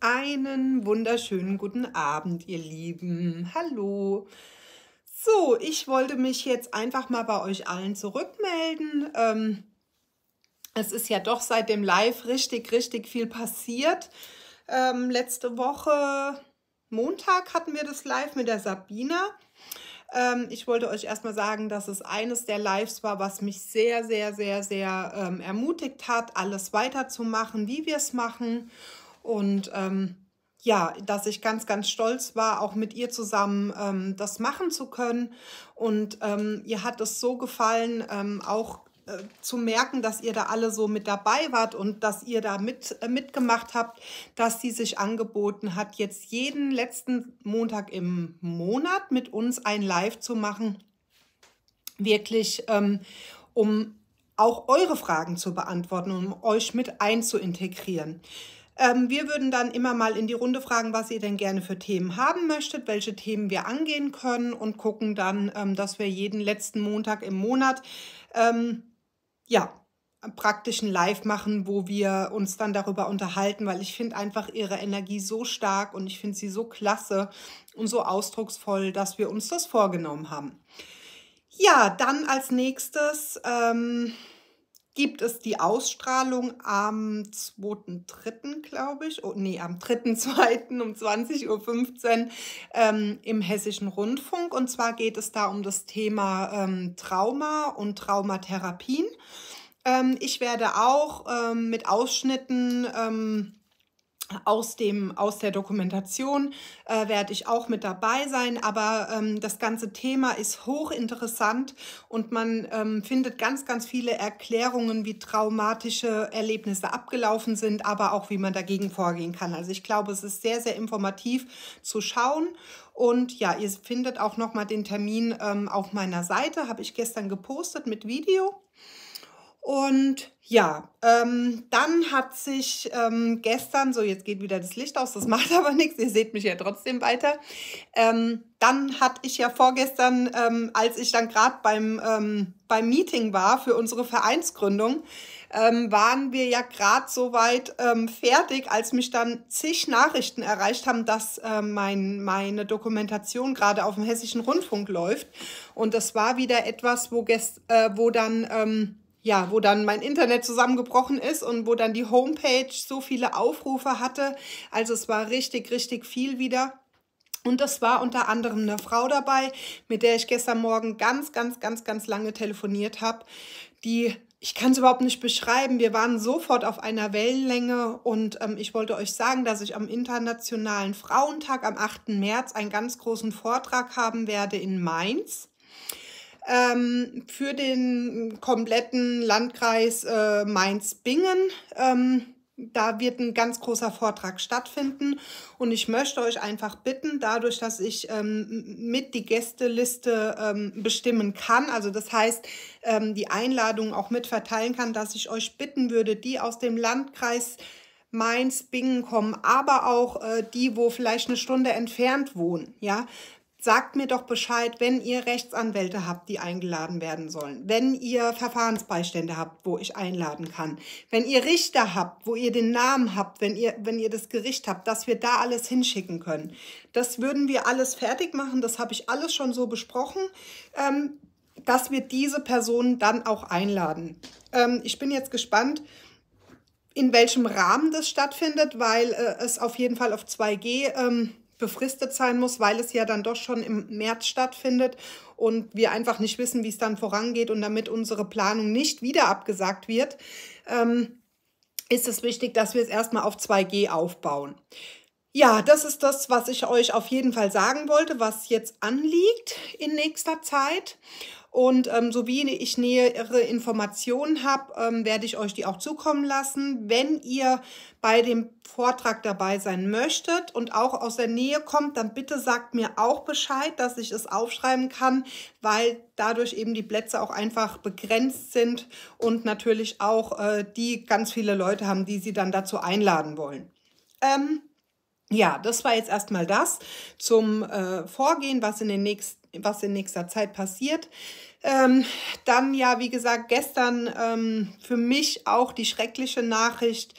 Einen wunderschönen guten Abend, ihr Lieben. Hallo. So, ich wollte mich jetzt einfach mal bei euch allen zurückmelden. Ähm, es ist ja doch seit dem Live richtig, richtig viel passiert. Ähm, letzte Woche, Montag, hatten wir das Live mit der Sabina. Ähm, ich wollte euch erstmal sagen, dass es eines der Lives war, was mich sehr, sehr, sehr, sehr ähm, ermutigt hat, alles weiterzumachen, wie wir es machen. Und ähm, ja, dass ich ganz, ganz stolz war, auch mit ihr zusammen ähm, das machen zu können. Und ähm, ihr hat es so gefallen, ähm, auch äh, zu merken, dass ihr da alle so mit dabei wart und dass ihr da mit, äh, mitgemacht habt, dass sie sich angeboten hat, jetzt jeden letzten Montag im Monat mit uns ein Live zu machen. Wirklich, ähm, um auch eure Fragen zu beantworten, um euch mit einzuintegrieren. Ähm, wir würden dann immer mal in die Runde fragen, was ihr denn gerne für Themen haben möchtet, welche Themen wir angehen können und gucken dann, ähm, dass wir jeden letzten Montag im Monat ähm, ja, praktischen Live machen, wo wir uns dann darüber unterhalten, weil ich finde einfach ihre Energie so stark und ich finde sie so klasse und so ausdrucksvoll, dass wir uns das vorgenommen haben. Ja, dann als nächstes ähm, gibt es die Ausstrahlung am 2.3., glaube ich, oh, nee, am 3.2. um 20.15 Uhr ähm, im Hessischen Rundfunk. Und zwar geht es da um das Thema ähm, Trauma und Traumatherapien. Ähm, ich werde auch ähm, mit Ausschnitten ähm, aus, dem, aus der Dokumentation äh, werde ich auch mit dabei sein, aber ähm, das ganze Thema ist hochinteressant und man ähm, findet ganz, ganz viele Erklärungen, wie traumatische Erlebnisse abgelaufen sind, aber auch wie man dagegen vorgehen kann. Also ich glaube, es ist sehr, sehr informativ zu schauen und ja, ihr findet auch nochmal den Termin ähm, auf meiner Seite, habe ich gestern gepostet mit Video. Und ja, ähm, dann hat sich ähm, gestern, so jetzt geht wieder das Licht aus, das macht aber nichts, ihr seht mich ja trotzdem weiter. Ähm, dann hatte ich ja vorgestern, ähm, als ich dann gerade beim, ähm, beim Meeting war für unsere Vereinsgründung, ähm, waren wir ja gerade so weit fertig, als mich dann zig Nachrichten erreicht haben, dass äh, mein, meine Dokumentation gerade auf dem Hessischen Rundfunk läuft. Und das war wieder etwas, wo, gest, äh, wo dann ja, wo dann mein Internet zusammengebrochen ist und wo dann die Homepage so viele Aufrufe hatte. Also es war richtig, richtig viel wieder. Und das war unter anderem eine Frau dabei, mit der ich gestern Morgen ganz, ganz, ganz, ganz lange telefoniert habe, die ich kann es überhaupt nicht beschreiben. Wir waren sofort auf einer Wellenlänge und ähm, ich wollte euch sagen, dass ich am Internationalen Frauentag am 8. März einen ganz großen Vortrag haben werde in Mainz ähm, für den kompletten Landkreis äh, Mainz-Bingen. Ähm, da wird ein ganz großer Vortrag stattfinden und ich möchte euch einfach bitten, dadurch, dass ich ähm, mit die Gästeliste ähm, bestimmen kann, also das heißt, ähm, die Einladung auch mit verteilen kann, dass ich euch bitten würde, die aus dem Landkreis Mainz, Bingen kommen, aber auch äh, die, wo vielleicht eine Stunde entfernt wohnen, ja, sagt mir doch Bescheid, wenn ihr Rechtsanwälte habt, die eingeladen werden sollen, wenn ihr Verfahrensbeistände habt, wo ich einladen kann, wenn ihr Richter habt, wo ihr den Namen habt, wenn ihr, wenn ihr das Gericht habt, dass wir da alles hinschicken können. Das würden wir alles fertig machen, das habe ich alles schon so besprochen, ähm, dass wir diese Personen dann auch einladen. Ähm, ich bin jetzt gespannt, in welchem Rahmen das stattfindet, weil äh, es auf jeden Fall auf 2G ähm, befristet sein muss, weil es ja dann doch schon im März stattfindet und wir einfach nicht wissen, wie es dann vorangeht und damit unsere Planung nicht wieder abgesagt wird, ähm, ist es wichtig, dass wir es erstmal auf 2G aufbauen. Ja, das ist das, was ich euch auf jeden Fall sagen wollte, was jetzt anliegt in nächster Zeit. Und ähm, so wie ich nähere Informationen habe, ähm, werde ich euch die auch zukommen lassen. Wenn ihr bei dem Vortrag dabei sein möchtet und auch aus der Nähe kommt, dann bitte sagt mir auch Bescheid, dass ich es aufschreiben kann, weil dadurch eben die Plätze auch einfach begrenzt sind und natürlich auch äh, die ganz viele Leute haben, die sie dann dazu einladen wollen. Ähm, ja, das war jetzt erstmal das zum äh, Vorgehen, was in den nächsten was in nächster Zeit passiert. Ähm, dann ja, wie gesagt, gestern ähm, für mich auch die schreckliche Nachricht,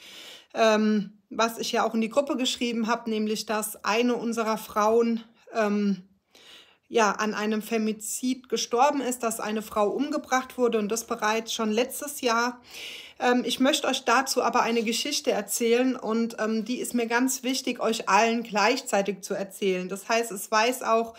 ähm, was ich ja auch in die Gruppe geschrieben habe, nämlich dass eine unserer Frauen ähm, ja an einem Femizid gestorben ist, dass eine Frau umgebracht wurde und das bereits schon letztes Jahr. Ähm, ich möchte euch dazu aber eine Geschichte erzählen und ähm, die ist mir ganz wichtig, euch allen gleichzeitig zu erzählen. Das heißt, es weiß auch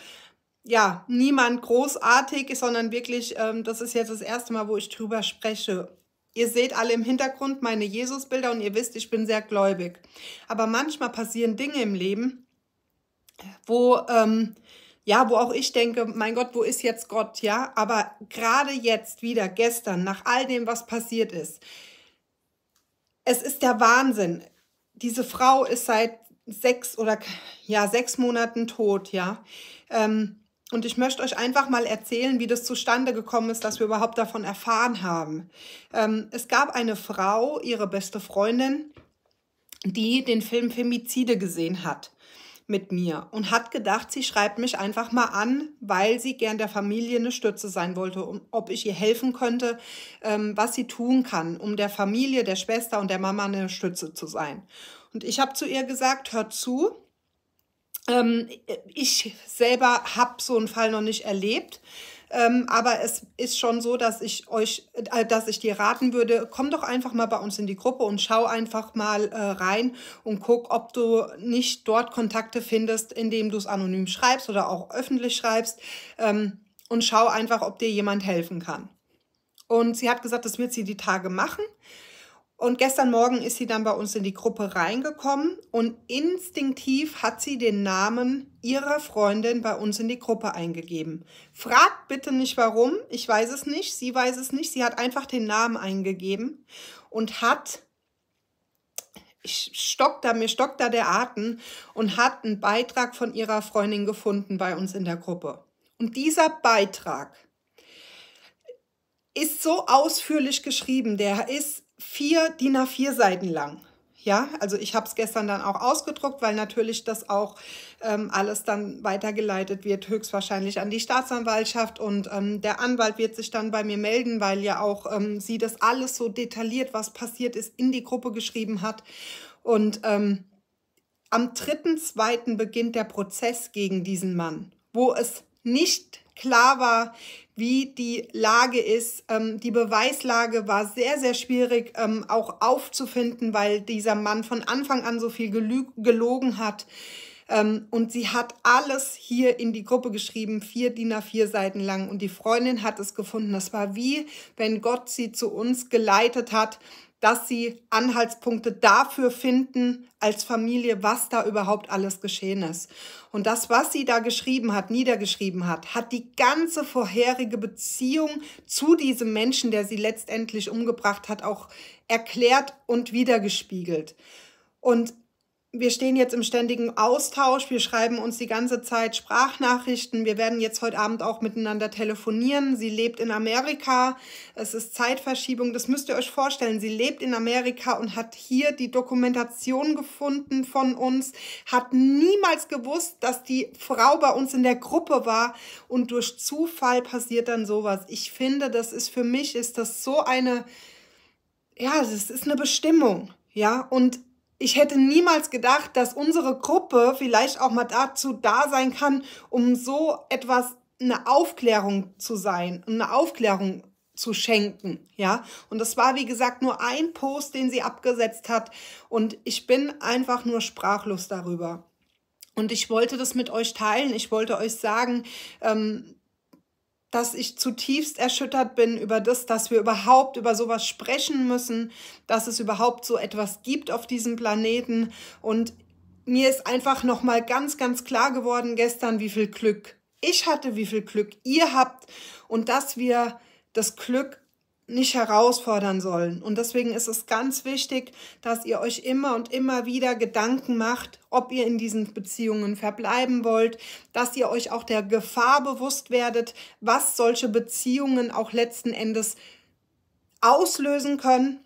ja, niemand großartig, sondern wirklich, ähm, das ist jetzt das erste Mal, wo ich drüber spreche. Ihr seht alle im Hintergrund meine Jesusbilder und ihr wisst, ich bin sehr gläubig. Aber manchmal passieren Dinge im Leben, wo, ähm, ja, wo auch ich denke, mein Gott, wo ist jetzt Gott, ja? Aber gerade jetzt wieder, gestern, nach all dem, was passiert ist, es ist der Wahnsinn. Diese Frau ist seit sechs oder ja, sechs Monaten tot, ja. Ähm, und ich möchte euch einfach mal erzählen, wie das zustande gekommen ist, dass wir überhaupt davon erfahren haben. Ähm, es gab eine Frau, ihre beste Freundin, die den Film Femizide gesehen hat mit mir und hat gedacht, sie schreibt mich einfach mal an, weil sie gern der Familie eine Stütze sein wollte, um, ob ich ihr helfen könnte, ähm, was sie tun kann, um der Familie, der Schwester und der Mama eine Stütze zu sein. Und ich habe zu ihr gesagt, hört zu, ähm, ich selber habe so einen Fall noch nicht erlebt. Ähm, aber es ist schon so, dass ich euch, äh, dass ich dir raten würde, komm doch einfach mal bei uns in die Gruppe und schau einfach mal äh, rein und guck, ob du nicht dort Kontakte findest, indem du es anonym schreibst oder auch öffentlich schreibst ähm, und schau einfach, ob dir jemand helfen kann. Und sie hat gesagt, das wird sie die Tage machen. Und gestern Morgen ist sie dann bei uns in die Gruppe reingekommen und instinktiv hat sie den Namen ihrer Freundin bei uns in die Gruppe eingegeben. Fragt bitte nicht warum, ich weiß es nicht, sie weiß es nicht, sie hat einfach den Namen eingegeben und hat, ich stock da, mir stockt da der Atem und hat einen Beitrag von ihrer Freundin gefunden bei uns in der Gruppe. Und dieser Beitrag ist so ausführlich geschrieben, der ist vier DIN A4 Seiten lang. Ja, also ich habe es gestern dann auch ausgedruckt, weil natürlich das auch ähm, alles dann weitergeleitet wird, höchstwahrscheinlich an die Staatsanwaltschaft. Und ähm, der Anwalt wird sich dann bei mir melden, weil ja auch ähm, sie das alles so detailliert, was passiert ist, in die Gruppe geschrieben hat. Und ähm, am 3.2. beginnt der Prozess gegen diesen Mann, wo es nicht klar war, wie die Lage ist. Ähm, die Beweislage war sehr, sehr schwierig ähm, auch aufzufinden, weil dieser Mann von Anfang an so viel gelogen hat. Ähm, und sie hat alles hier in die Gruppe geschrieben, vier DIN A4 Seiten lang. Und die Freundin hat es gefunden. Das war wie, wenn Gott sie zu uns geleitet hat dass sie Anhaltspunkte dafür finden als Familie, was da überhaupt alles geschehen ist. Und das, was sie da geschrieben hat, niedergeschrieben hat, hat die ganze vorherige Beziehung zu diesem Menschen, der sie letztendlich umgebracht hat, auch erklärt und wiedergespiegelt. Und wir stehen jetzt im ständigen Austausch, wir schreiben uns die ganze Zeit Sprachnachrichten, wir werden jetzt heute Abend auch miteinander telefonieren. Sie lebt in Amerika, es ist Zeitverschiebung, das müsst ihr euch vorstellen. Sie lebt in Amerika und hat hier die Dokumentation gefunden von uns, hat niemals gewusst, dass die Frau bei uns in der Gruppe war und durch Zufall passiert dann sowas. Ich finde, das ist für mich, ist das so eine, ja, das ist eine Bestimmung. Ja, und ich hätte niemals gedacht, dass unsere Gruppe vielleicht auch mal dazu da sein kann, um so etwas eine Aufklärung zu sein, eine Aufklärung zu schenken, ja. Und das war, wie gesagt, nur ein Post, den sie abgesetzt hat. Und ich bin einfach nur sprachlos darüber. Und ich wollte das mit euch teilen. Ich wollte euch sagen, ähm, dass ich zutiefst erschüttert bin über das, dass wir überhaupt über sowas sprechen müssen, dass es überhaupt so etwas gibt auf diesem Planeten. Und mir ist einfach nochmal ganz, ganz klar geworden gestern, wie viel Glück ich hatte, wie viel Glück ihr habt und dass wir das Glück nicht herausfordern sollen. Und deswegen ist es ganz wichtig, dass ihr euch immer und immer wieder Gedanken macht, ob ihr in diesen Beziehungen verbleiben wollt, dass ihr euch auch der Gefahr bewusst werdet, was solche Beziehungen auch letzten Endes auslösen können.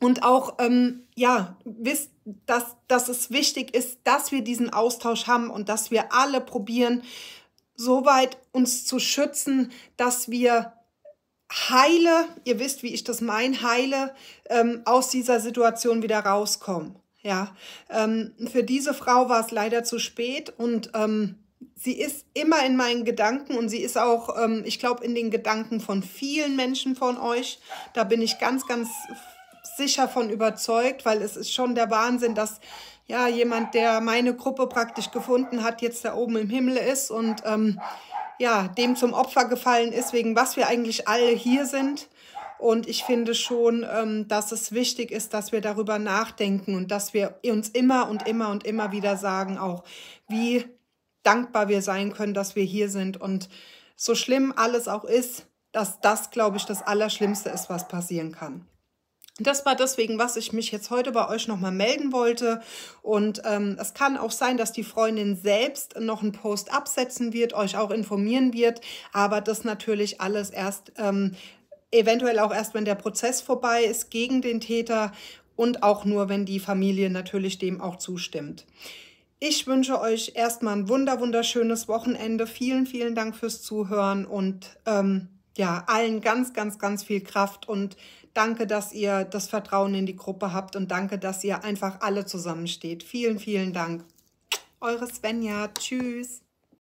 Und auch, ähm, ja, wisst, dass, dass es wichtig ist, dass wir diesen Austausch haben und dass wir alle probieren, soweit uns zu schützen, dass wir heile, ihr wisst, wie ich das meine, heile, ähm, aus dieser Situation wieder rauskommen. Ja, ähm, für diese Frau war es leider zu spät und ähm, sie ist immer in meinen Gedanken und sie ist auch, ähm, ich glaube, in den Gedanken von vielen Menschen von euch. Da bin ich ganz, ganz sicher von überzeugt, weil es ist schon der Wahnsinn, dass ja jemand, der meine Gruppe praktisch gefunden hat, jetzt da oben im Himmel ist und ähm, ja, dem zum Opfer gefallen ist, wegen was wir eigentlich alle hier sind. Und ich finde schon, ähm, dass es wichtig ist, dass wir darüber nachdenken und dass wir uns immer und immer und immer wieder sagen, auch wie dankbar wir sein können, dass wir hier sind. Und so schlimm alles auch ist, dass das, glaube ich, das Allerschlimmste ist, was passieren kann. Das war deswegen, was ich mich jetzt heute bei euch nochmal melden wollte. Und ähm, es kann auch sein, dass die Freundin selbst noch einen Post absetzen wird, euch auch informieren wird, aber das natürlich alles erst, ähm, eventuell auch erst, wenn der Prozess vorbei ist gegen den Täter und auch nur, wenn die Familie natürlich dem auch zustimmt. Ich wünsche euch erstmal ein wunder, wunderschönes Wochenende. Vielen, vielen Dank fürs Zuhören und ähm, ja, allen ganz, ganz, ganz viel Kraft und Danke, dass ihr das Vertrauen in die Gruppe habt und danke, dass ihr einfach alle zusammensteht. Vielen, vielen Dank. Eure Svenja. Tschüss.